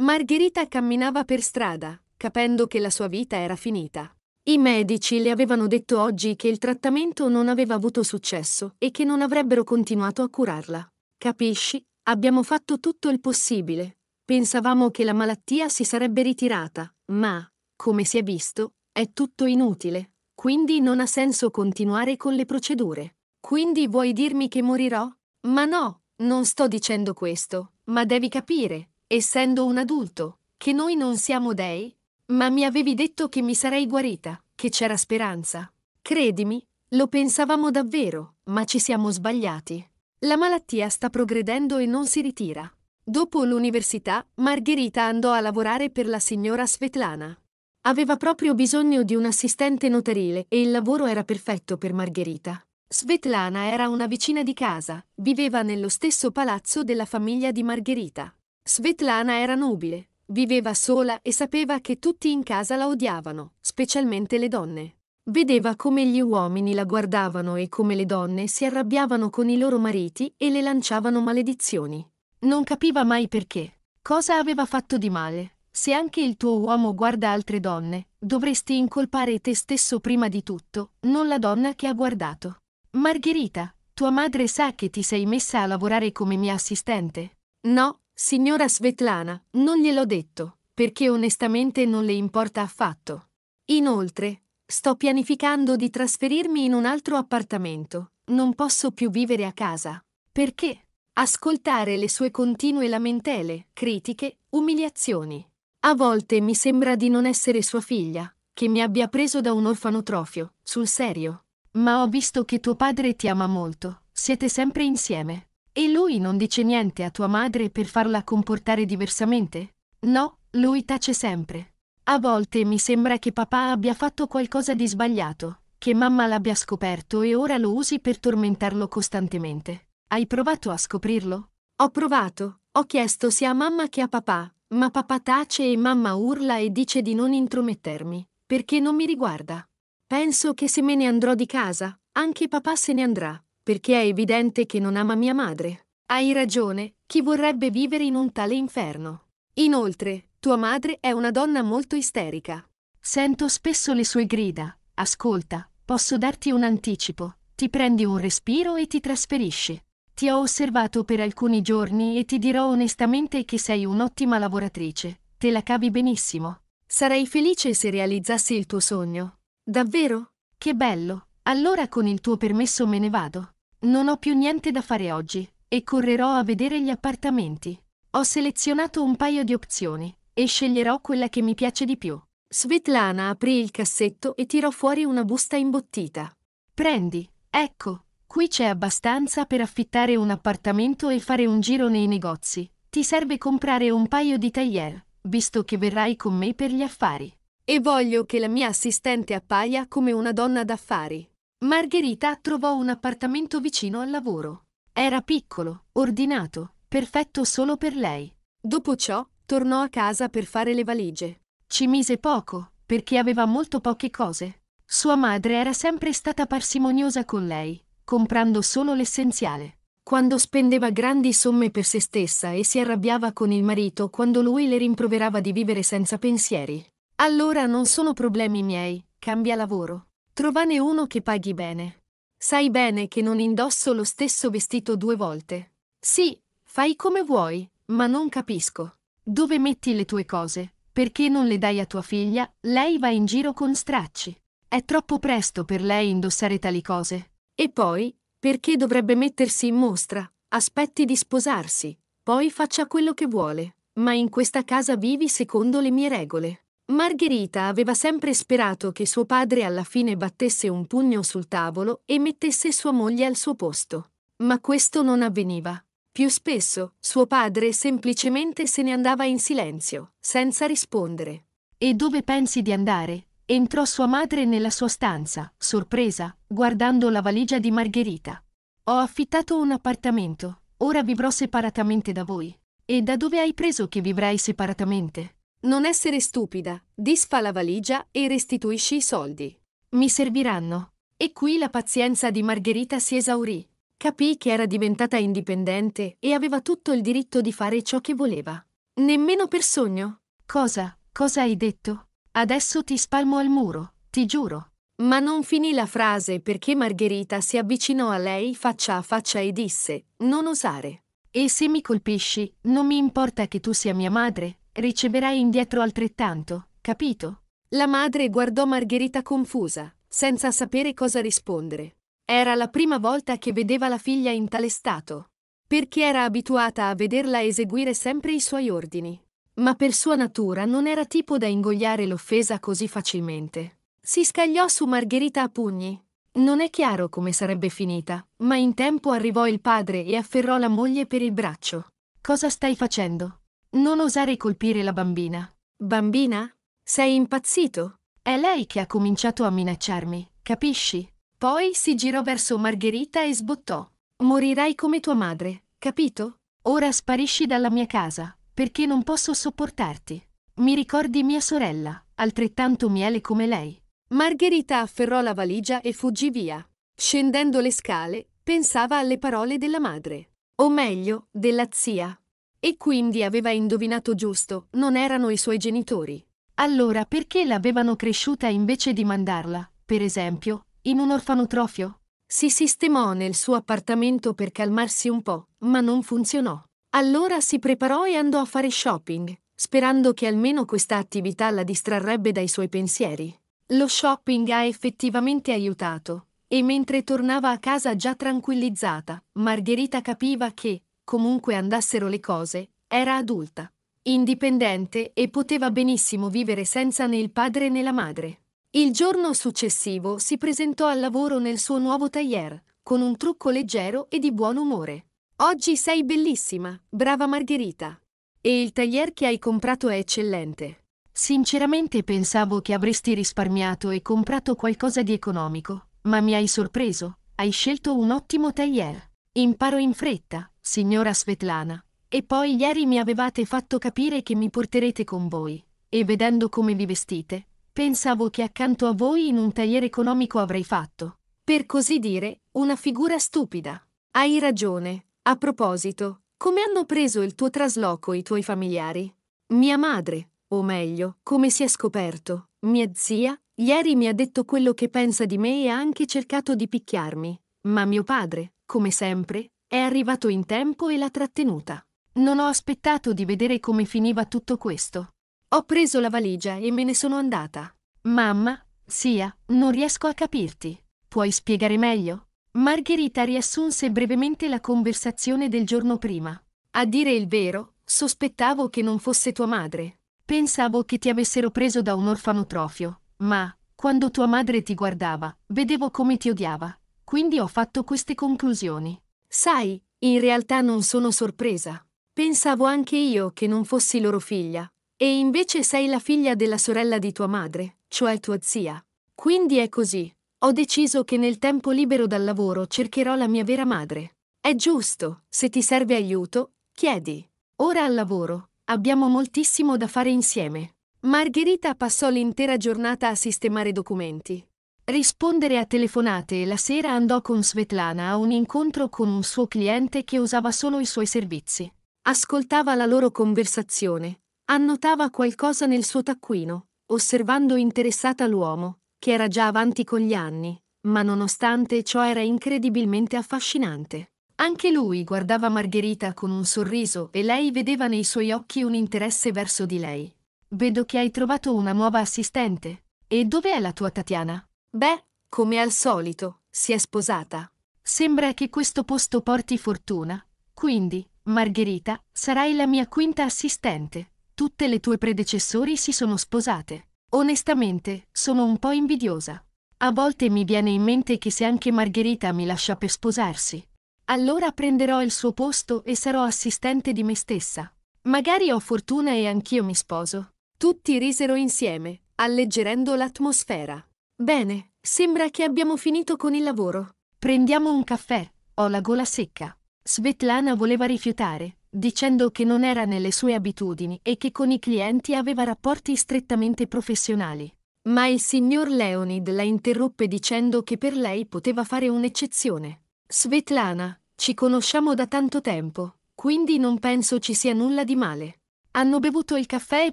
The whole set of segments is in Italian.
Margherita camminava per strada, capendo che la sua vita era finita. I medici le avevano detto oggi che il trattamento non aveva avuto successo e che non avrebbero continuato a curarla. Capisci? Abbiamo fatto tutto il possibile. Pensavamo che la malattia si sarebbe ritirata, ma, come si è visto, è tutto inutile. Quindi non ha senso continuare con le procedure. Quindi vuoi dirmi che morirò? Ma no, non sto dicendo questo, ma devi capire, essendo un adulto, che noi non siamo dei, ma mi avevi detto che mi sarei guarita, che c'era speranza. Credimi, lo pensavamo davvero, ma ci siamo sbagliati. La malattia sta progredendo e non si ritira. Dopo l'università, Margherita andò a lavorare per la signora Svetlana. Aveva proprio bisogno di un assistente notarile e il lavoro era perfetto per Margherita. Svetlana era una vicina di casa, viveva nello stesso palazzo della famiglia di Margherita. Svetlana era nubile, viveva sola e sapeva che tutti in casa la odiavano, specialmente le donne. Vedeva come gli uomini la guardavano e come le donne si arrabbiavano con i loro mariti e le lanciavano maledizioni. Non capiva mai perché. Cosa aveva fatto di male? Se anche il tuo uomo guarda altre donne, dovresti incolpare te stesso prima di tutto, non la donna che ha guardato. Margherita, tua madre sa che ti sei messa a lavorare come mia assistente? No, Signora Svetlana, non gliel'ho detto, perché onestamente non le importa affatto. Inoltre, sto pianificando di trasferirmi in un altro appartamento. Non posso più vivere a casa. Perché? Ascoltare le sue continue lamentele, critiche, umiliazioni. A volte mi sembra di non essere sua figlia, che mi abbia preso da un orfanotrofio, sul serio. Ma ho visto che tuo padre ti ama molto. Siete sempre insieme. E lui non dice niente a tua madre per farla comportare diversamente? No, lui tace sempre. A volte mi sembra che papà abbia fatto qualcosa di sbagliato, che mamma l'abbia scoperto e ora lo usi per tormentarlo costantemente. Hai provato a scoprirlo? Ho provato. Ho chiesto sia a mamma che a papà, ma papà tace e mamma urla e dice di non intromettermi, perché non mi riguarda. Penso che se me ne andrò di casa, anche papà se ne andrà perché è evidente che non ama mia madre. Hai ragione, chi vorrebbe vivere in un tale inferno? Inoltre, tua madre è una donna molto isterica. Sento spesso le sue grida. Ascolta, posso darti un anticipo. Ti prendi un respiro e ti trasferisci. Ti ho osservato per alcuni giorni e ti dirò onestamente che sei un'ottima lavoratrice. Te la cavi benissimo. Sarei felice se realizzassi il tuo sogno. Davvero? Che bello. Allora con il tuo permesso me ne vado. Non ho più niente da fare oggi e correrò a vedere gli appartamenti. Ho selezionato un paio di opzioni e sceglierò quella che mi piace di più. Svetlana aprì il cassetto e tirò fuori una busta imbottita. Prendi, ecco, qui c'è abbastanza per affittare un appartamento e fare un giro nei negozi. Ti serve comprare un paio di taglier, visto che verrai con me per gli affari. E voglio che la mia assistente appaia come una donna d'affari. Margherita trovò un appartamento vicino al lavoro. Era piccolo, ordinato, perfetto solo per lei. Dopo ciò, tornò a casa per fare le valigie. Ci mise poco, perché aveva molto poche cose. Sua madre era sempre stata parsimoniosa con lei, comprando solo l'essenziale. Quando spendeva grandi somme per se stessa e si arrabbiava con il marito quando lui le rimproverava di vivere senza pensieri. Allora non sono problemi miei, cambia lavoro. Trovane uno che paghi bene. Sai bene che non indosso lo stesso vestito due volte. Sì, fai come vuoi, ma non capisco. Dove metti le tue cose? Perché non le dai a tua figlia? Lei va in giro con stracci. È troppo presto per lei indossare tali cose. E poi, perché dovrebbe mettersi in mostra? Aspetti di sposarsi, poi faccia quello che vuole. Ma in questa casa vivi secondo le mie regole. Margherita aveva sempre sperato che suo padre alla fine battesse un pugno sul tavolo e mettesse sua moglie al suo posto. Ma questo non avveniva. Più spesso, suo padre semplicemente se ne andava in silenzio, senza rispondere. E dove pensi di andare? Entrò sua madre nella sua stanza, sorpresa, guardando la valigia di Margherita. Ho affittato un appartamento, ora vivrò separatamente da voi. E da dove hai preso che vivrai separatamente? Non essere stupida, disfa la valigia e restituisci i soldi. Mi serviranno. E qui la pazienza di Margherita si esaurì. Capì che era diventata indipendente e aveva tutto il diritto di fare ciò che voleva. Nemmeno per sogno. Cosa? Cosa hai detto? Adesso ti spalmo al muro, ti giuro. Ma non finì la frase perché Margherita si avvicinò a lei faccia a faccia e disse: Non osare. E se mi colpisci, non mi importa che tu sia mia madre, riceverai indietro altrettanto, capito? La madre guardò Margherita confusa, senza sapere cosa rispondere. Era la prima volta che vedeva la figlia in tale stato, perché era abituata a vederla eseguire sempre i suoi ordini. Ma per sua natura non era tipo da ingoiare l'offesa così facilmente. Si scagliò su Margherita a pugni. Non è chiaro come sarebbe finita, ma in tempo arrivò il padre e afferrò la moglie per il braccio. Cosa stai facendo? Non osare colpire la bambina. Bambina? Sei impazzito? È lei che ha cominciato a minacciarmi, capisci? Poi si girò verso Margherita e sbottò. Morirai come tua madre, capito? Ora sparisci dalla mia casa, perché non posso sopportarti. Mi ricordi mia sorella, altrettanto miele come lei. Margherita afferrò la valigia e fuggì via. Scendendo le scale, pensava alle parole della madre, o meglio, della zia. E quindi aveva indovinato giusto, non erano i suoi genitori. Allora perché l'avevano cresciuta invece di mandarla, per esempio, in un orfanotrofio? Si sistemò nel suo appartamento per calmarsi un po', ma non funzionò. Allora si preparò e andò a fare shopping, sperando che almeno questa attività la distrarrebbe dai suoi pensieri. Lo shopping ha effettivamente aiutato, e mentre tornava a casa già tranquillizzata, Margherita capiva che, comunque andassero le cose, era adulta, indipendente e poteva benissimo vivere senza né il padre né la madre. Il giorno successivo si presentò al lavoro nel suo nuovo tailleur, con un trucco leggero e di buon umore. Oggi sei bellissima, brava Margherita. E il taglier che hai comprato è eccellente. Sinceramente pensavo che avresti risparmiato e comprato qualcosa di economico, ma mi hai sorpreso. Hai scelto un ottimo taglier. Imparo in fretta, signora Svetlana. E poi ieri mi avevate fatto capire che mi porterete con voi, e vedendo come vi vestite, pensavo che accanto a voi in un tagliere economico avrei fatto, per così dire, una figura stupida. Hai ragione. A proposito, come hanno preso il tuo trasloco i tuoi familiari? Mia madre, o meglio, come si è scoperto, mia zia, ieri mi ha detto quello che pensa di me e ha anche cercato di picchiarmi, ma mio padre, come sempre, è arrivato in tempo e l'ha trattenuta. Non ho aspettato di vedere come finiva tutto questo. Ho preso la valigia e me ne sono andata. Mamma, Sia, non riesco a capirti. Puoi spiegare meglio? Margherita riassunse brevemente la conversazione del giorno prima. A dire il vero, sospettavo che non fosse tua madre. Pensavo che ti avessero preso da un orfanotrofio, ma, quando tua madre ti guardava, vedevo come ti odiava. Quindi ho fatto queste conclusioni. Sai, in realtà non sono sorpresa. Pensavo anche io che non fossi loro figlia. E invece sei la figlia della sorella di tua madre, cioè tua zia. Quindi è così. Ho deciso che nel tempo libero dal lavoro cercherò la mia vera madre. È giusto, se ti serve aiuto, chiedi. Ora al lavoro, abbiamo moltissimo da fare insieme. Margherita passò l'intera giornata a sistemare documenti, Rispondere a telefonate e la sera andò con Svetlana a un incontro con un suo cliente che usava solo i suoi servizi. Ascoltava la loro conversazione, annotava qualcosa nel suo taccuino, osservando interessata l'uomo, che era già avanti con gli anni, ma nonostante ciò era incredibilmente affascinante. Anche lui guardava Margherita con un sorriso e lei vedeva nei suoi occhi un interesse verso di lei. Vedo che hai trovato una nuova assistente. E dov'è la tua Tatiana? Beh, come al solito, si è sposata. Sembra che questo posto porti fortuna. Quindi, Margherita, sarai la mia quinta assistente. Tutte le tue predecessori si sono sposate. Onestamente, sono un po' invidiosa. A volte mi viene in mente che se anche Margherita mi lascia per sposarsi, allora prenderò il suo posto e sarò assistente di me stessa. Magari ho fortuna e anch'io mi sposo. Tutti risero insieme, alleggerendo l'atmosfera. Bene, sembra che abbiamo finito con il lavoro. Prendiamo un caffè. Ho la gola secca. Svetlana voleva rifiutare, dicendo che non era nelle sue abitudini e che con i clienti aveva rapporti strettamente professionali. Ma il signor Leonid la interruppe dicendo che per lei poteva fare un'eccezione. Svetlana, ci conosciamo da tanto tempo, quindi non penso ci sia nulla di male. Hanno bevuto il caffè e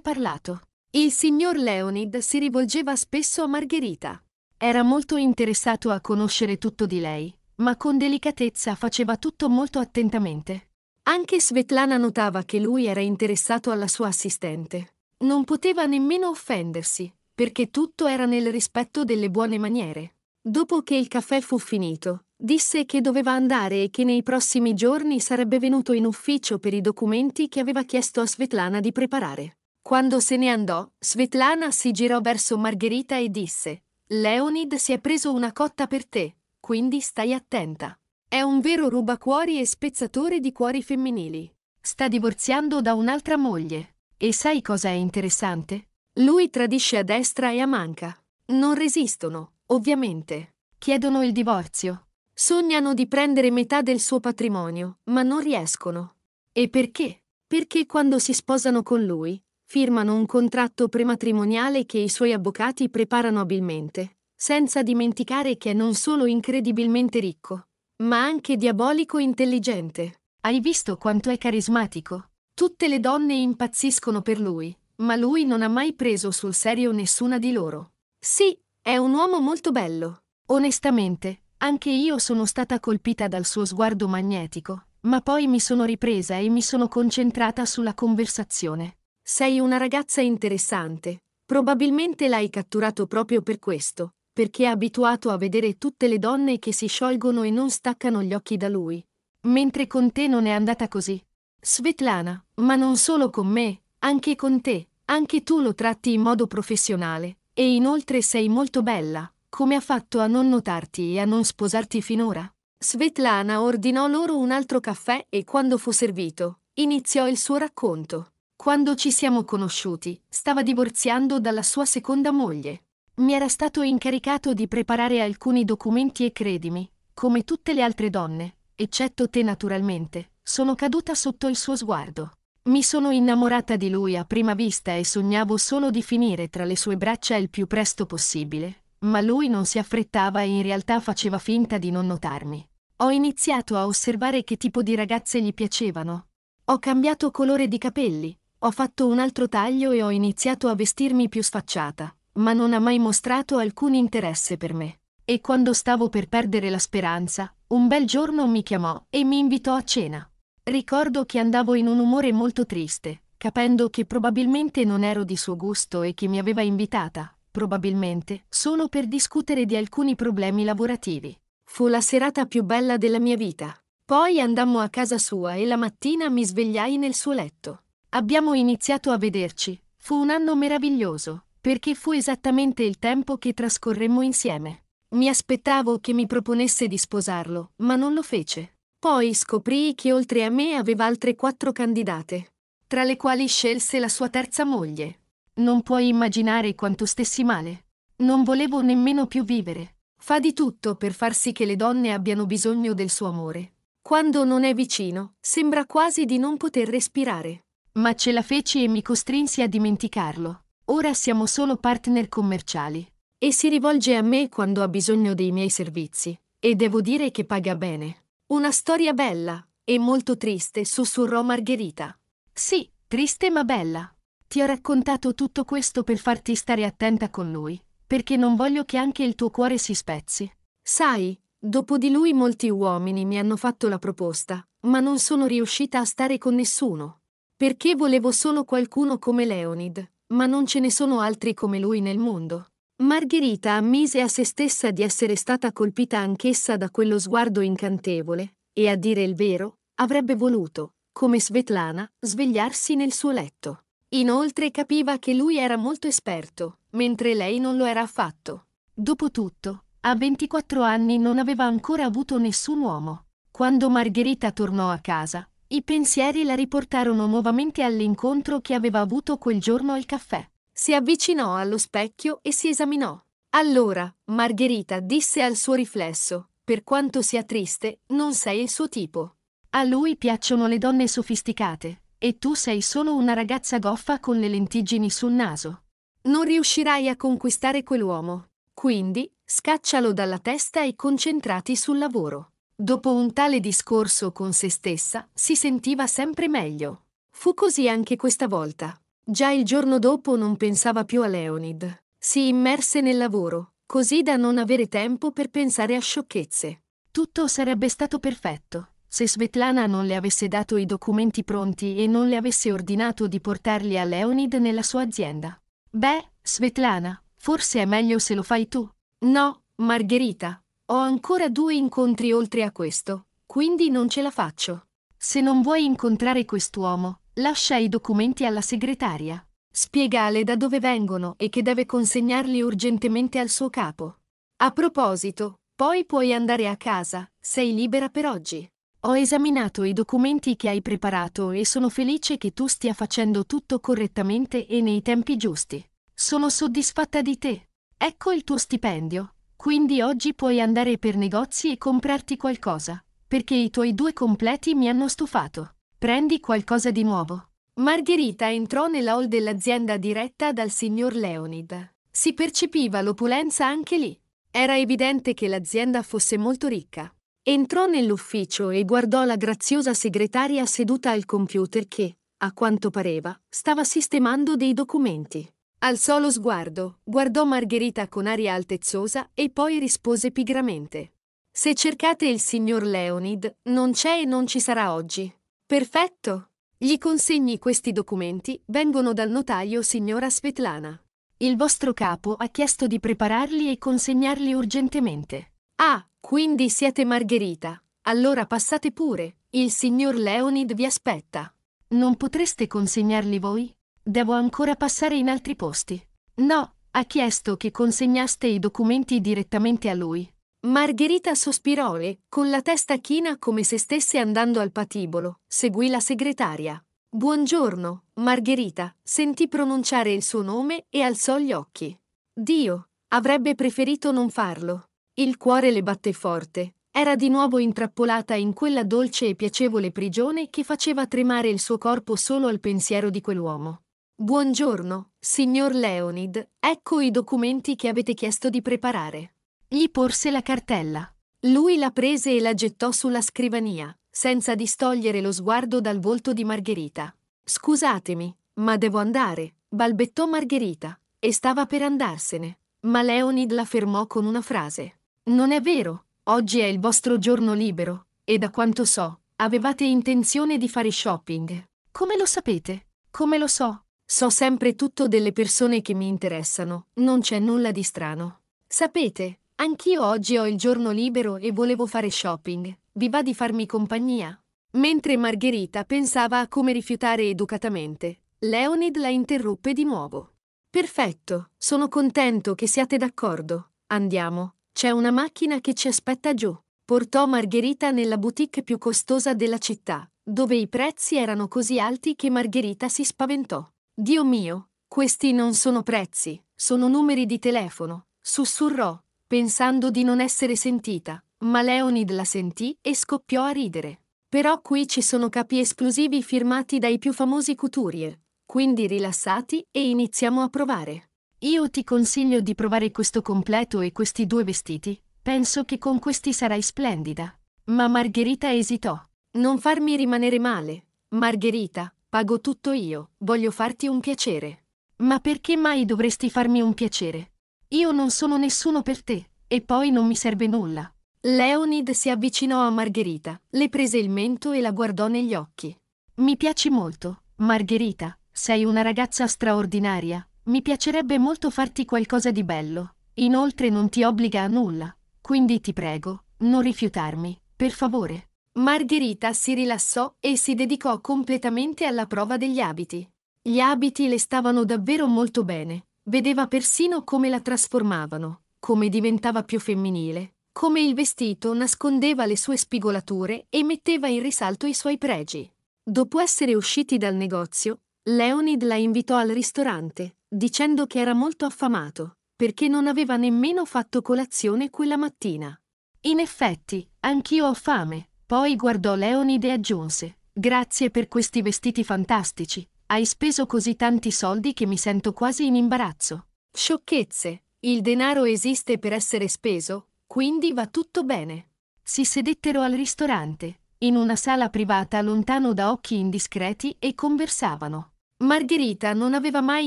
parlato. Il signor Leonid si rivolgeva spesso a Margherita. Era molto interessato a conoscere tutto di lei, ma con delicatezza faceva tutto molto attentamente. Anche Svetlana notava che lui era interessato alla sua assistente. Non poteva nemmeno offendersi, perché tutto era nel rispetto delle buone maniere. Dopo che il caffè fu finito, disse che doveva andare e che nei prossimi giorni sarebbe venuto in ufficio per i documenti che aveva chiesto a Svetlana di preparare. Quando se ne andò, Svetlana si girò verso Margherita e disse: Leonid si è preso una cotta per te, quindi stai attenta. È un vero rubacuori e spezzatore di cuori femminili. Sta divorziando da un'altra moglie. E sai cosa è interessante? Lui tradisce a destra e a manca. Non resistono, ovviamente. Chiedono il divorzio. Sognano di prendere metà del suo patrimonio, ma non riescono. E perché? Perché quando si sposano con lui, firmano un contratto prematrimoniale che i suoi avvocati preparano abilmente, senza dimenticare che è non solo incredibilmente ricco, ma anche diabolico intelligente. Hai visto quanto è carismatico? Tutte le donne impazziscono per lui, ma lui non ha mai preso sul serio nessuna di loro. Sì, è un uomo molto bello. Onestamente, anche io sono stata colpita dal suo sguardo magnetico, ma poi mi sono ripresa e mi sono concentrata sulla conversazione. Sei una ragazza interessante. Probabilmente l'hai catturato proprio per questo, perché è abituato a vedere tutte le donne che si sciolgono e non staccano gli occhi da lui. Mentre con te non è andata così. Svetlana, ma non solo con me, anche con te, anche tu lo tratti in modo professionale, e inoltre sei molto bella, come ha fatto a non notarti e a non sposarti finora. Svetlana ordinò loro un altro caffè e quando fu servito, iniziò il suo racconto. Quando ci siamo conosciuti, stava divorziando dalla sua seconda moglie. Mi era stato incaricato di preparare alcuni documenti e credimi, come tutte le altre donne, eccetto te naturalmente, sono caduta sotto il suo sguardo. Mi sono innamorata di lui a prima vista e sognavo solo di finire tra le sue braccia il più presto possibile, ma lui non si affrettava e in realtà faceva finta di non notarmi. Ho iniziato a osservare che tipo di ragazze gli piacevano. Ho cambiato colore di capelli, ho fatto un altro taglio e ho iniziato a vestirmi più sfacciata, ma non ha mai mostrato alcun interesse per me. E quando stavo per perdere la speranza, un bel giorno mi chiamò e mi invitò a cena. Ricordo che andavo in un umore molto triste, capendo che probabilmente non ero di suo gusto e che mi aveva invitata, probabilmente, solo per discutere di alcuni problemi lavorativi. Fu la serata più bella della mia vita. Poi andammo a casa sua e la mattina mi svegliai nel suo letto. Abbiamo iniziato a vederci. Fu un anno meraviglioso, perché fu esattamente il tempo che trascorremmo insieme. Mi aspettavo che mi proponesse di sposarlo, ma non lo fece. Poi scoprì che oltre a me aveva altre quattro candidate, tra le quali scelse la sua terza moglie. Non puoi immaginare quanto stessi male. Non volevo nemmeno più vivere. Fa di tutto per far sì che le donne abbiano bisogno del suo amore. Quando non è vicino, sembra quasi di non poter respirare. Ma ce la feci e mi costrinsi a dimenticarlo. Ora siamo solo partner commerciali. E si rivolge a me quando ha bisogno dei miei servizi. E devo dire che paga bene. Una storia bella e molto triste, sussurrò Margherita. Sì, triste ma bella. Ti ho raccontato tutto questo per farti stare attenta con lui, perché non voglio che anche il tuo cuore si spezzi. Sai, dopo di lui molti uomini mi hanno fatto la proposta, ma non sono riuscita a stare con nessuno. Perché volevo solo qualcuno come Leonid, ma non ce ne sono altri come lui nel mondo. Margherita ammise a se stessa di essere stata colpita anch'essa da quello sguardo incantevole, e a dire il vero, avrebbe voluto, come Svetlana, svegliarsi nel suo letto. Inoltre capiva che lui era molto esperto, mentre lei non lo era affatto. Dopotutto, a 24 anni non aveva ancora avuto nessun uomo. Quando Margherita tornò a casa, i pensieri la riportarono nuovamente all'incontro che aveva avuto quel giorno al caffè. Si avvicinò allo specchio e si esaminò. Allora, Margherita disse al suo riflesso, per quanto sia triste, non sei il suo tipo. A lui piacciono le donne sofisticate, e tu sei solo una ragazza goffa con le lentiggini sul naso. Non riuscirai a conquistare quell'uomo. Quindi, scaccialo dalla testa e concentrati sul lavoro. Dopo un tale discorso con se stessa, si sentiva sempre meglio. Fu così anche questa volta. Già il giorno dopo non pensava più a Leonid. Si immerse nel lavoro, così da non avere tempo per pensare a sciocchezze. Tutto sarebbe stato perfetto se Svetlana non le avesse dato i documenti pronti e non le avesse ordinato di portarli a Leonid nella sua azienda. Beh, Svetlana, forse è meglio se lo fai tu. No, Margherita, ho ancora due incontri oltre a questo, quindi non ce la faccio. Se non vuoi incontrare quest'uomo, lascia i documenti alla segretaria. Spiegale da dove vengono e che deve consegnarli urgentemente al suo capo. A proposito, poi puoi andare a casa, sei libera per oggi. Ho esaminato i documenti che hai preparato e sono felice che tu stia facendo tutto correttamente e nei tempi giusti. Sono soddisfatta di te. Ecco il tuo stipendio. Quindi oggi puoi andare per negozi e comprarti qualcosa, perché i tuoi due completi mi hanno stufato. Prendi qualcosa di nuovo. Margherita entrò nella hall dell'azienda diretta dal signor Leonid. Si percepiva l'opulenza anche lì. Era evidente che l'azienda fosse molto ricca. Entrò nell'ufficio e guardò la graziosa segretaria seduta al computer che, a quanto pareva, stava sistemando dei documenti. Alzò lo sguardo, guardò Margherita con aria altezzosa e poi rispose pigramente. Se cercate il signor Leonid, non c'è e non ci sarà oggi. Perfetto. Gli consegni questi documenti, vengono dal notaio signora Svetlana. Il vostro capo ha chiesto di prepararli e consegnarli urgentemente. Ah, quindi siete Margherita. Allora passate pure, il signor Leonid vi aspetta. Non potreste consegnarli voi? Devo ancora passare in altri posti. No, ha chiesto che consegnaste i documenti direttamente a lui. Margherita sospirò e, con la testa china come se stesse andando al patibolo, seguì la segretaria. Buongiorno, Margherita, sentì pronunciare il suo nome e alzò gli occhi. Dio, avrebbe preferito non farlo. Il cuore le batté forte. Era di nuovo intrappolata in quella dolce e piacevole prigione che faceva tremare il suo corpo solo al pensiero di quell'uomo. Buongiorno, signor Leonid, ecco i documenti che avete chiesto di preparare. Gli porse la cartella. Lui la prese e la gettò sulla scrivania, senza distogliere lo sguardo dal volto di Margherita. Scusatemi, ma devo andare, balbettò Margherita, e stava per andarsene. Ma Leonid la fermò con una frase. Non è vero, oggi è il vostro giorno libero, e da quanto so, avevate intenzione di fare shopping. Come lo sapete? Come lo so? So sempre tutto delle persone che mi interessano, non c'è nulla di strano. Sapete, anch'io oggi ho il giorno libero e volevo fare shopping, vi va di farmi compagnia? Mentre Margherita pensava a come rifiutare educatamente, Leonid la interruppe di nuovo. Perfetto, sono contento che siate d'accordo. Andiamo, c'è una macchina che ci aspetta giù. Portò Margherita nella boutique più costosa della città, dove i prezzi erano così alti che Margherita si spaventò. Dio mio, questi non sono prezzi, sono numeri di telefono, sussurrò, pensando di non essere sentita, ma Leonid la sentì e scoppiò a ridere. Però qui ci sono capi esplosivi firmati dai più famosi couturier, quindi rilassati e iniziamo a provare. Io ti consiglio di provare questo completo e questi due vestiti, penso che con questi sarai splendida. Ma Margherita esitò. Non farmi rimanere male, Margherita, Pago tutto io, voglio farti un piacere. Ma perché mai dovresti farmi un piacere? Io non sono nessuno per te, e poi non mi serve nulla. Leonid si avvicinò a Margherita, le prese il mento e la guardò negli occhi. Mi piaci molto, Margherita, sei una ragazza straordinaria, mi piacerebbe molto farti qualcosa di bello. Inoltre non ti obbliga a nulla, quindi ti prego, non rifiutarmi, per favore. Margherita si rilassò e si dedicò completamente alla prova degli abiti. Gli abiti le stavano davvero molto bene, vedeva persino come la trasformavano, come diventava più femminile, come il vestito nascondeva le sue spigolature e metteva in risalto i suoi pregi. Dopo essere usciti dal negozio, Leonid la invitò al ristorante, dicendo che era molto affamato, perché non aveva nemmeno fatto colazione quella mattina. In effetti, anch'io ho fame, poi guardò Leonide e aggiunse, grazie per questi vestiti fantastici, hai speso così tanti soldi che mi sento quasi in imbarazzo. Sciocchezze, il denaro esiste per essere speso, quindi va tutto bene. Si sedettero al ristorante, in una sala privata lontano da occhi indiscreti e conversavano. Margherita non aveva mai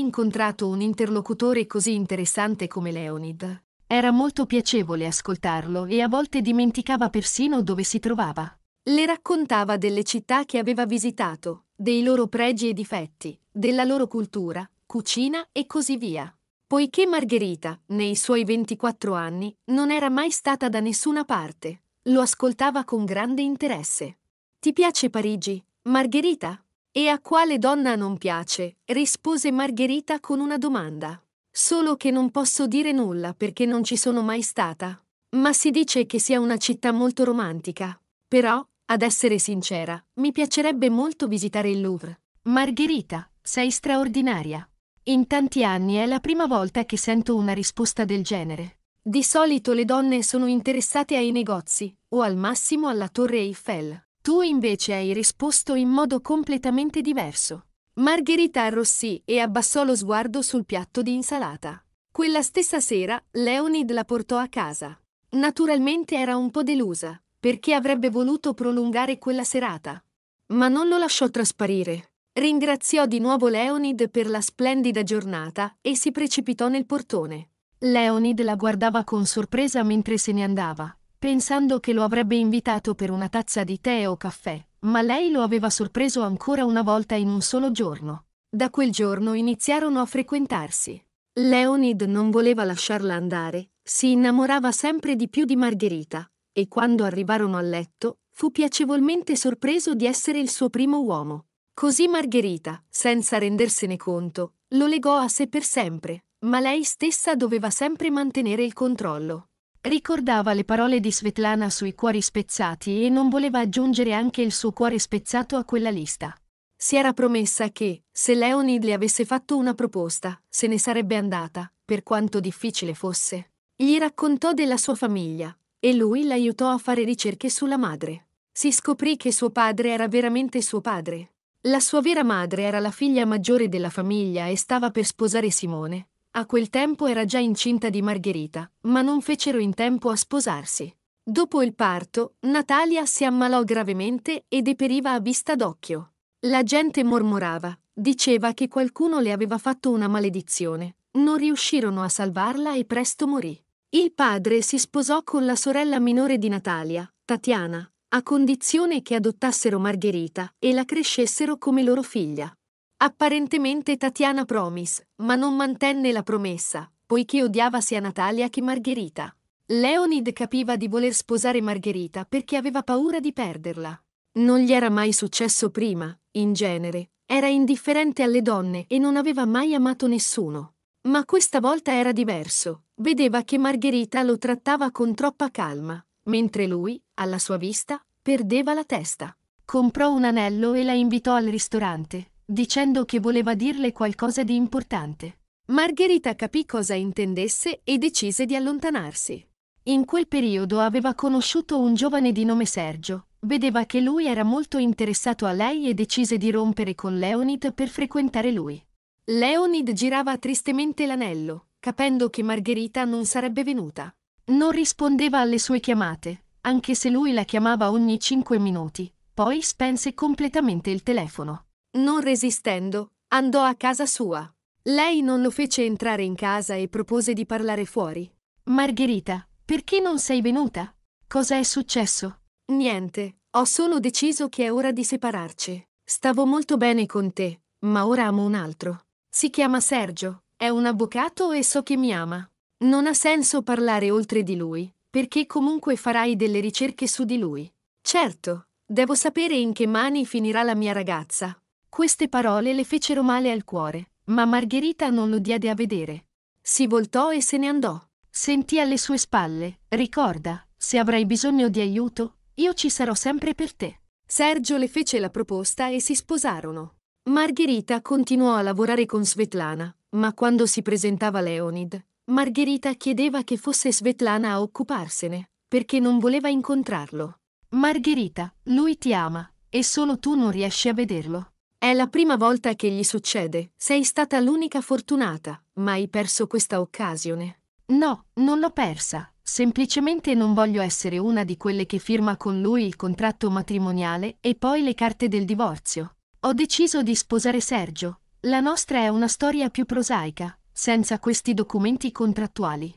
incontrato un interlocutore così interessante come Leonid. Era molto piacevole ascoltarlo e a volte dimenticava persino dove si trovava. Le raccontava delle città che aveva visitato, dei loro pregi e difetti, della loro cultura, cucina e così via. Poiché Margherita, nei suoi 24 anni, non era mai stata da nessuna parte, lo ascoltava con grande interesse. Ti piace Parigi, Margherita? E a quale donna non piace? rispose Margherita con una domanda. Solo che non posso dire nulla perché non ci sono mai stata. Ma si dice che sia una città molto romantica. Però, ad essere sincera, mi piacerebbe molto visitare il Louvre. Margherita, sei straordinaria. In tanti anni è la prima volta che sento una risposta del genere. Di solito le donne sono interessate ai negozi, o al massimo alla Torre Eiffel. Tu invece hai risposto in modo completamente diverso. Margherita arrossì e abbassò lo sguardo sul piatto di insalata. Quella stessa sera, Leonid la portò a casa. Naturalmente era un po' delusa, perché avrebbe voluto prolungare quella serata. Ma non lo lasciò trasparire. Ringraziò di nuovo Leonid per la splendida giornata e si precipitò nel portone. Leonid la guardava con sorpresa mentre se ne andava, pensando che lo avrebbe invitato per una tazza di tè o caffè. Ma lei lo aveva sorpreso ancora una volta in un solo giorno. Da quel giorno iniziarono a frequentarsi. Leonid non voleva lasciarla andare, si innamorava sempre di più di Margherita, e quando arrivarono a letto, fu piacevolmente sorpreso di essere il suo primo uomo. Così Margherita, senza rendersene conto, lo legò a sé per sempre, ma lei stessa doveva sempre mantenere il controllo. Ricordava le parole di Svetlana sui cuori spezzati e non voleva aggiungere anche il suo cuore spezzato a quella lista. Si era promessa che, se Leonid le avesse fatto una proposta, se ne sarebbe andata, per quanto difficile fosse. Gli raccontò della sua famiglia, e lui l'aiutò a fare ricerche sulla madre. Si scoprì che suo padre era veramente suo padre. La sua vera madre era la figlia maggiore della famiglia e stava per sposare Simone, a quel tempo era già incinta di Margherita, ma non fecero in tempo a sposarsi. Dopo il parto, Natalia si ammalò gravemente e deperiva a vista d'occhio. La gente mormorava, diceva che qualcuno le aveva fatto una maledizione. Non riuscirono a salvarla e presto morì. Il padre si sposò con la sorella minore di Natalia, Tatiana, a condizione che adottassero Margherita e la crescessero come loro figlia. Apparentemente Tatiana promise, ma non mantenne la promessa, poiché odiava sia Natalia che Margherita. Leonid capiva di voler sposare Margherita perché aveva paura di perderla. Non gli era mai successo prima, in genere. Era indifferente alle donne e non aveva mai amato nessuno. Ma questa volta era diverso. Vedeva che Margherita lo trattava con troppa calma, mentre lui, alla sua vista, perdeva la testa. Comprò un anello e la invitò al ristorante, dicendo che voleva dirle qualcosa di importante. Margherita capì cosa intendesse e decise di allontanarsi. In quel periodo aveva conosciuto un giovane di nome Sergio. Vedeva che lui era molto interessato a lei e decise di rompere con Leonid per frequentare lui. Leonid girava tristemente l'anello, capendo che Margherita non sarebbe venuta. Non rispondeva alle sue chiamate, anche se lui la chiamava ogni cinque minuti. Poi spense completamente il telefono. Non resistendo, andò a casa sua. Lei non lo fece entrare in casa e propose di parlare fuori. Margherita, perché non sei venuta? Cosa è successo? Niente, ho solo deciso che è ora di separarci. Stavo molto bene con te, ma ora amo un altro. Si chiama Sergio, è un avvocato e so che mi ama. Non ha senso parlare oltre di lui, perché comunque farai delle ricerche su di lui. Certo, devo sapere in che mani finirà la mia ragazza, queste parole le fecero male al cuore, ma Margherita non lo diede a vedere. Si voltò e se ne andò. Sentì alle sue spalle, ricorda, se avrai bisogno di aiuto, io ci sarò sempre per te. Sergio le fece la proposta e si sposarono. Margherita continuò a lavorare con Svetlana, ma quando si presentava Leonid, Margherita chiedeva che fosse Svetlana a occuparsene, perché non voleva incontrarlo. Margherita, lui ti ama, e solo tu non riesci a vederlo. È la prima volta che gli succede, sei stata l'unica fortunata, Mai perso questa occasione. No, non l'ho persa, semplicemente non voglio essere una di quelle che firma con lui il contratto matrimoniale e poi le carte del divorzio. Ho deciso di sposare Sergio. La nostra è una storia più prosaica, senza questi documenti contrattuali.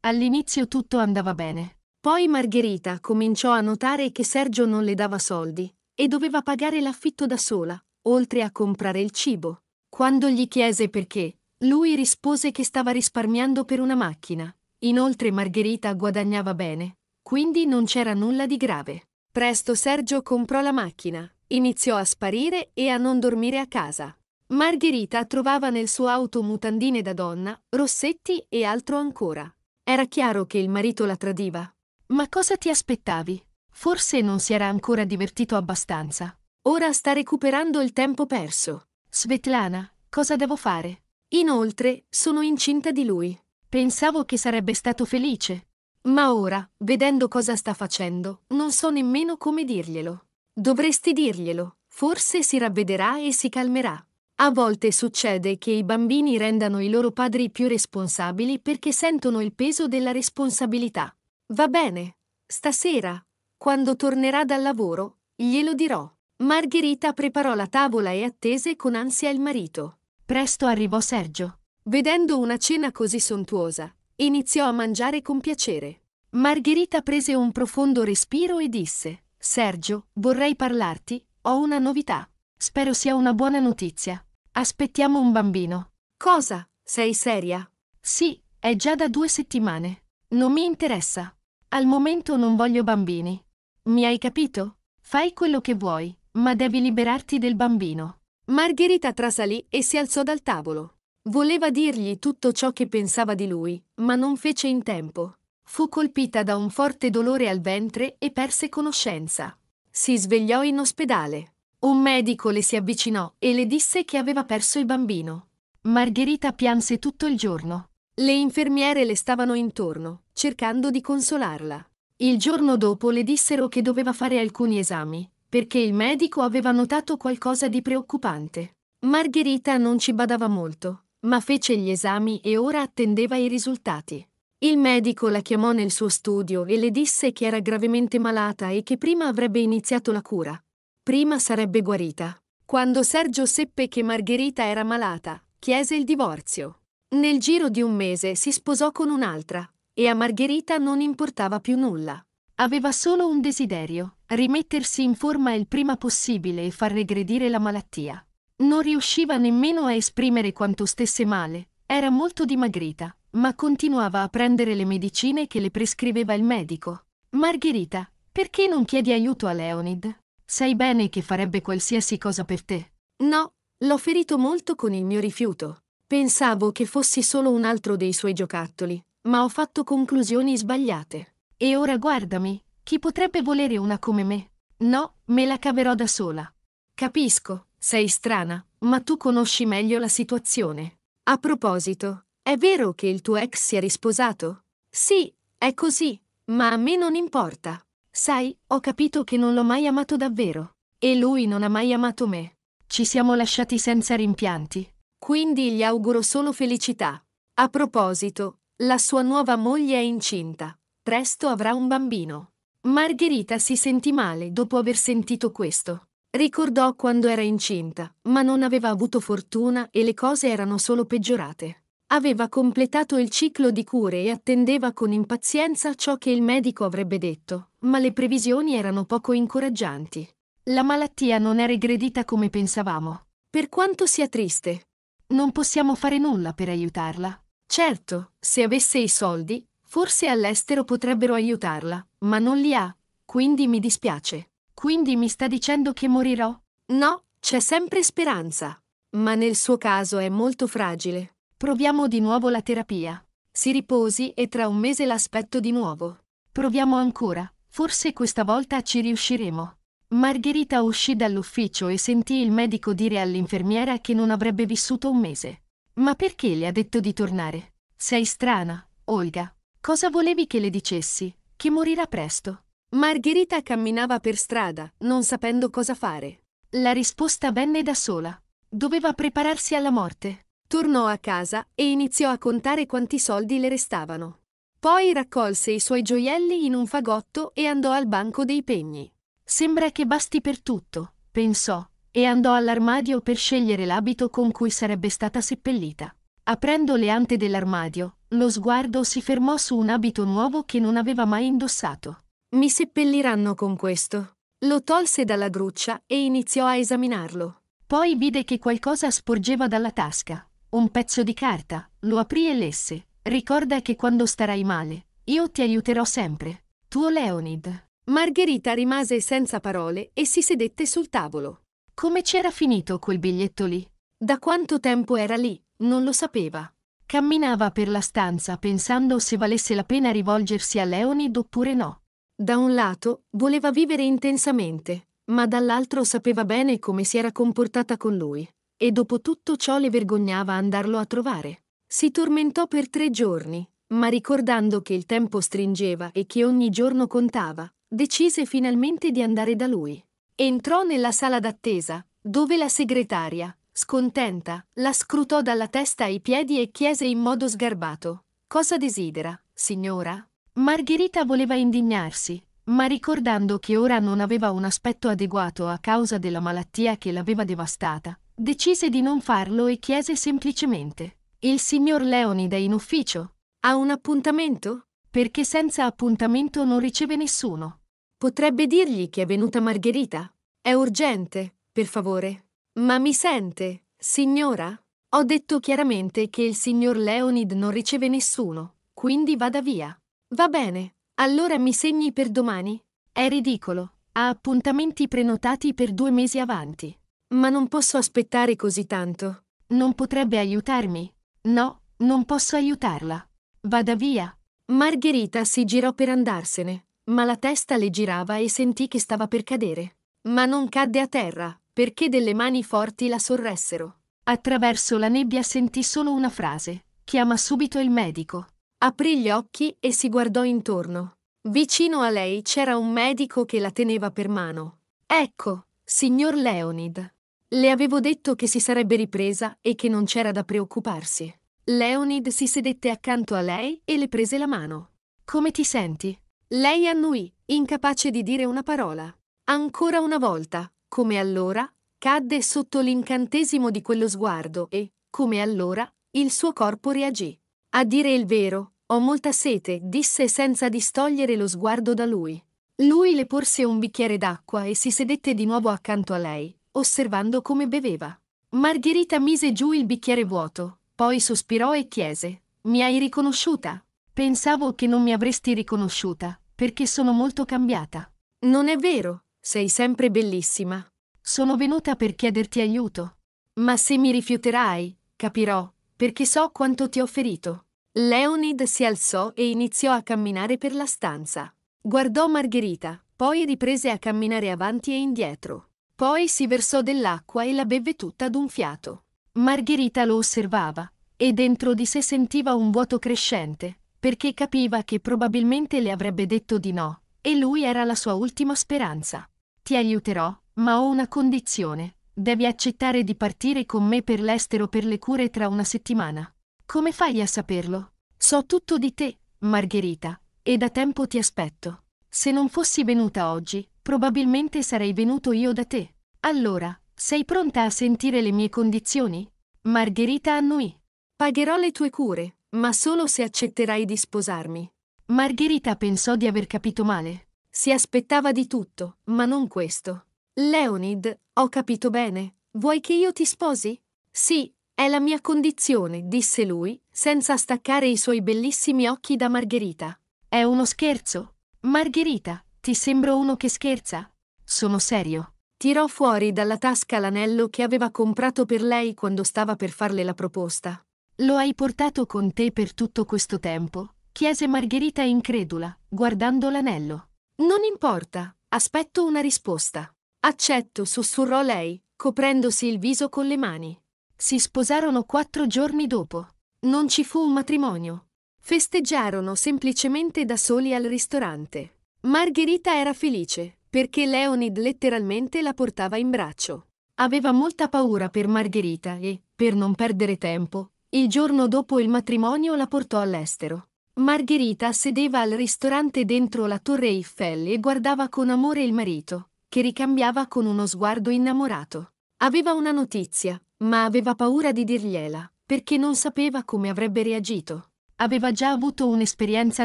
All'inizio tutto andava bene. Poi Margherita cominciò a notare che Sergio non le dava soldi e doveva pagare l'affitto da sola, oltre a comprare il cibo. Quando gli chiese perché, lui rispose che stava risparmiando per una macchina. Inoltre Margherita guadagnava bene, quindi non c'era nulla di grave. Presto Sergio comprò la macchina, iniziò a sparire e a non dormire a casa. Margherita trovava nel suo auto mutandine da donna, rossetti e altro ancora. Era chiaro che il marito la tradiva. Ma cosa ti aspettavi? Forse non si era ancora divertito abbastanza. Ora sta recuperando il tempo perso. Svetlana, cosa devo fare? Inoltre, sono incinta di lui. Pensavo che sarebbe stato felice. Ma ora, vedendo cosa sta facendo, non so nemmeno come dirglielo. Dovresti dirglielo, forse si ravvederà e si calmerà. A volte succede che i bambini rendano i loro padri più responsabili perché sentono il peso della responsabilità. Va bene, stasera, quando tornerà dal lavoro, glielo dirò. Margherita preparò la tavola e attese con ansia il marito. Presto arrivò Sergio. Vedendo una cena così sontuosa, iniziò a mangiare con piacere. Margherita prese un profondo respiro e disse: Sergio, vorrei parlarti, ho una novità. Spero sia una buona notizia. Aspettiamo un bambino. Cosa? Sei seria? Sì, è già da due settimane. Non mi interessa. Al momento non voglio bambini. Mi hai capito? Fai quello che vuoi. Ma devi liberarti del bambino. Margherita trasalì e si alzò dal tavolo. Voleva dirgli tutto ciò che pensava di lui, ma non fece in tempo. Fu colpita da un forte dolore al ventre e perse conoscenza. Si svegliò in ospedale. Un medico le si avvicinò e le disse che aveva perso il bambino. Margherita pianse tutto il giorno. Le infermiere le stavano intorno, cercando di consolarla. Il giorno dopo le dissero che doveva fare alcuni esami, perché il medico aveva notato qualcosa di preoccupante. Margherita non ci badava molto, ma fece gli esami e ora attendeva i risultati. Il medico la chiamò nel suo studio e le disse che era gravemente malata e che prima avrebbe iniziato la cura. Prima sarebbe guarita. Quando Sergio seppe che Margherita era malata, chiese il divorzio. Nel giro di un mese si sposò con un'altra, e a Margherita non importava più nulla. Aveva solo un desiderio, rimettersi in forma il prima possibile e far regredire la malattia. Non riusciva nemmeno a esprimere quanto stesse male, era molto dimagrita, ma continuava a prendere le medicine che le prescriveva il medico. Margherita, perché non chiedi aiuto a Leonid? Sai bene che farebbe qualsiasi cosa per te. No, l'ho ferito molto con il mio rifiuto. Pensavo che fossi solo un altro dei suoi giocattoli, ma ho fatto conclusioni sbagliate. E ora guardami, chi potrebbe volere una come me? No, me la caverò da sola. Capisco, sei strana, ma tu conosci meglio la situazione. A proposito, è vero che il tuo ex si è risposato? Sì, è così, ma a me non importa. Sai, ho capito che non l'ho mai amato davvero. E lui non ha mai amato me. Ci siamo lasciati senza rimpianti. Quindi gli auguro solo felicità. A proposito, la sua nuova moglie è incinta. Presto avrà un bambino. Margherita si sentì male dopo aver sentito questo. Ricordò quando era incinta, ma non aveva avuto fortuna e le cose erano solo peggiorate. Aveva completato il ciclo di cure e attendeva con impazienza ciò che il medico avrebbe detto, ma le previsioni erano poco incoraggianti. La malattia non è regredita come pensavamo. Per quanto sia triste, non possiamo fare nulla per aiutarla. Certo, se avesse i soldi, Forse all'estero potrebbero aiutarla, ma non li ha, quindi mi dispiace. Quindi mi sta dicendo che morirò? No, c'è sempre speranza. Ma nel suo caso è molto fragile. Proviamo di nuovo la terapia. Si riposi e tra un mese l'aspetto di nuovo. Proviamo ancora. Forse questa volta ci riusciremo. Margherita uscì dall'ufficio e sentì il medico dire all'infermiera che non avrebbe vissuto un mese. Ma perché le ha detto di tornare? Sei strana, Olga. Cosa volevi che le dicessi? Che morirà presto. Margherita camminava per strada, non sapendo cosa fare. La risposta venne da sola. Doveva prepararsi alla morte. Tornò a casa e iniziò a contare quanti soldi le restavano. Poi raccolse i suoi gioielli in un fagotto e andò al banco dei pegni. Sembra che basti per tutto, pensò, e andò all'armadio per scegliere l'abito con cui sarebbe stata seppellita. Aprendo le ante dell'armadio, lo sguardo si fermò su un abito nuovo che non aveva mai indossato. Mi seppelliranno con questo. Lo tolse dalla gruccia e iniziò a esaminarlo. Poi vide che qualcosa sporgeva dalla tasca. Un pezzo di carta. Lo aprì e lesse. Ricorda che quando starai male, io ti aiuterò sempre. Tuo Leonid. Margherita rimase senza parole e si sedette sul tavolo. Come c'era finito quel biglietto lì? Da quanto tempo era lì? Non lo sapeva. Camminava per la stanza pensando se valesse la pena rivolgersi a Leonid oppure no. Da un lato, voleva vivere intensamente, ma dall'altro sapeva bene come si era comportata con lui, e dopo tutto ciò le vergognava andarlo a trovare. Si tormentò per tre giorni, ma ricordando che il tempo stringeva e che ogni giorno contava, decise finalmente di andare da lui. Entrò nella sala d'attesa, dove la segretaria, Scontenta, la scrutò dalla testa ai piedi e chiese in modo sgarbato. Cosa desidera, signora? Margherita voleva indignarsi, ma ricordando che ora non aveva un aspetto adeguato a causa della malattia che l'aveva devastata, decise di non farlo e chiese semplicemente. Il signor Leonida è in ufficio? Ha un appuntamento? Perché senza appuntamento non riceve nessuno. Potrebbe dirgli che è venuta Margherita? È urgente, per favore. Ma mi sente, signora? Ho detto chiaramente che il signor Leonid non riceve nessuno, quindi vada via. Va bene, allora mi segni per domani? È ridicolo, ha appuntamenti prenotati per due mesi avanti. Ma non posso aspettare così tanto. Non potrebbe aiutarmi? No, non posso aiutarla. Vada via. Margherita si girò per andarsene, ma la testa le girava e sentì che stava per cadere. Ma non cadde a terra, perché delle mani forti la sorressero. Attraverso la nebbia sentì solo una frase. Chiama subito il medico. Aprì gli occhi e si guardò intorno. Vicino a lei c'era un medico che la teneva per mano. Ecco, signor Leonid. Le avevo detto che si sarebbe ripresa e che non c'era da preoccuparsi. Leonid si sedette accanto a lei e le prese la mano. Come ti senti? Lei annuì, incapace di dire una parola. Ancora una volta, come allora, cadde sotto l'incantesimo di quello sguardo e, come allora, il suo corpo reagì. A dire il vero, ho molta sete, disse senza distogliere lo sguardo da lui. Lui le porse un bicchiere d'acqua e si sedette di nuovo accanto a lei, osservando come beveva. Margherita mise giù il bicchiere vuoto, poi sospirò e chiese: Mi hai riconosciuta? Pensavo che non mi avresti riconosciuta, perché sono molto cambiata. Non è vero, sei sempre bellissima. Sono venuta per chiederti aiuto. Ma se mi rifiuterai, capirò, perché so quanto ti ho ferito. Leonid si alzò e iniziò a camminare per la stanza. Guardò Margherita, poi riprese a camminare avanti e indietro. Poi si versò dell'acqua e la beve tutta d'un fiato. Margherita lo osservava, e dentro di sé sentiva un vuoto crescente, perché capiva che probabilmente le avrebbe detto di no, e lui era la sua ultima speranza. Ti aiuterò, ma ho una condizione. Devi accettare di partire con me per l'estero per le cure tra una settimana. Come fai a saperlo? So tutto di te, Margherita, e da tempo ti aspetto. Se non fossi venuta oggi, probabilmente sarei venuto io da te. Allora, sei pronta a sentire le mie condizioni? Margherita annui. Pagherò le tue cure, ma solo se accetterai di sposarmi. Margherita pensò di aver capito male. Si aspettava di tutto, ma non questo. Leonid, ho capito bene. Vuoi che io ti sposi? Sì, è la mia condizione, disse lui, senza staccare i suoi bellissimi occhi da Margherita. È uno scherzo. Margherita, ti sembro uno che scherza? Sono serio. Tirò fuori dalla tasca l'anello che aveva comprato per lei quando stava per farle la proposta. Lo hai portato con te per tutto questo tempo? chiese Margherita incredula, guardando l'anello. Non importa, aspetto una risposta. Accetto, sussurrò lei, coprendosi il viso con le mani. Si sposarono quattro giorni dopo. Non ci fu un matrimonio. Festeggiarono semplicemente da soli al ristorante. Margherita era felice, perché Leonid letteralmente la portava in braccio. Aveva molta paura per Margherita e, per non perdere tempo, il giorno dopo il matrimonio la portò all'estero. Margherita sedeva al ristorante dentro la torre Eiffel e guardava con amore il marito, che ricambiava con uno sguardo innamorato. Aveva una notizia, ma aveva paura di dirgliela, perché non sapeva come avrebbe reagito. Aveva già avuto un'esperienza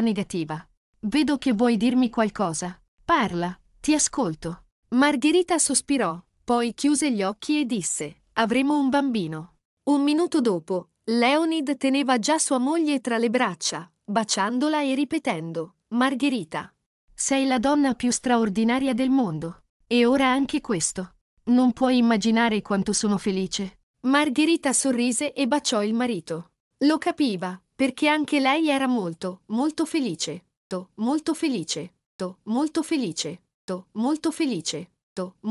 negativa. Vedo che vuoi dirmi qualcosa. Parla, ti ascolto. Margherita sospirò, poi chiuse gli occhi e disse, avremo un bambino. Un minuto dopo, Leonid teneva già sua moglie tra le braccia, baciandola e ripetendo, Margherita, sei la donna più straordinaria del mondo. E ora anche questo. Non puoi immaginare quanto sono felice. Margherita sorrise e baciò il marito. Lo capiva, perché anche lei era molto, molto felice. To, molto felice. To, molto felice. To, molto felice. To, molto felice.